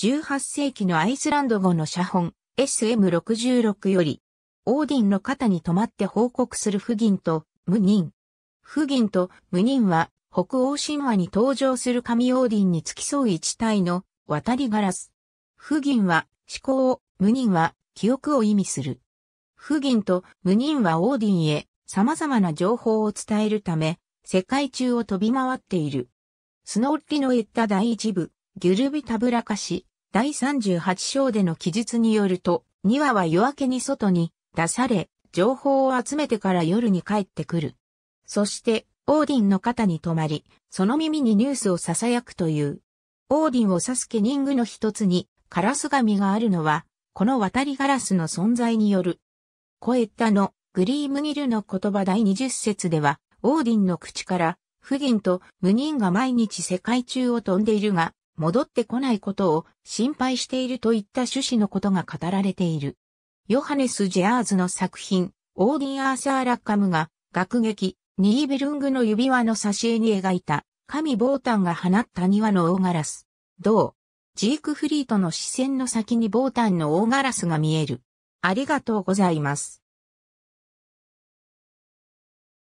18世紀のアイスランド語の写本 SM66 より、オーディンの肩に止まって報告する不銀と無フ不銀と無ンは北欧神話に登場する神オーディンに付き添う一体の渡りガラス。不銀は思考を、無ンは記憶を意味する。不銀と無ンはオーディンへ様々な情報を伝えるため、世界中を飛び回っている。スノテリの言った第一部、ギュルビタブラカシ、第38章での記述によると、2羽は夜明けに外に出され、情報を集めてから夜に帰ってくる。そして、オーディンの肩に止まり、その耳にニュースを囁くという。オーディンを刺すケニングの一つに、カラス紙があるのは、この渡りガラスの存在による。コエッタのグリームニルの言葉第20節では、オーディンの口から、フギンとムニンが毎日世界中を飛んでいるが、戻ってこないことを心配しているといった趣旨のことが語られている。ヨハネス・ジェアーズの作品、オーディ・ン・アーサー・ラッカムが、学劇、ニーベルングの指輪の挿絵に描いた、神ボータンが放った庭の大ガラス。銅。ジークフリートの視線の先にボータンの大ガラスが見える。ありがとうございます。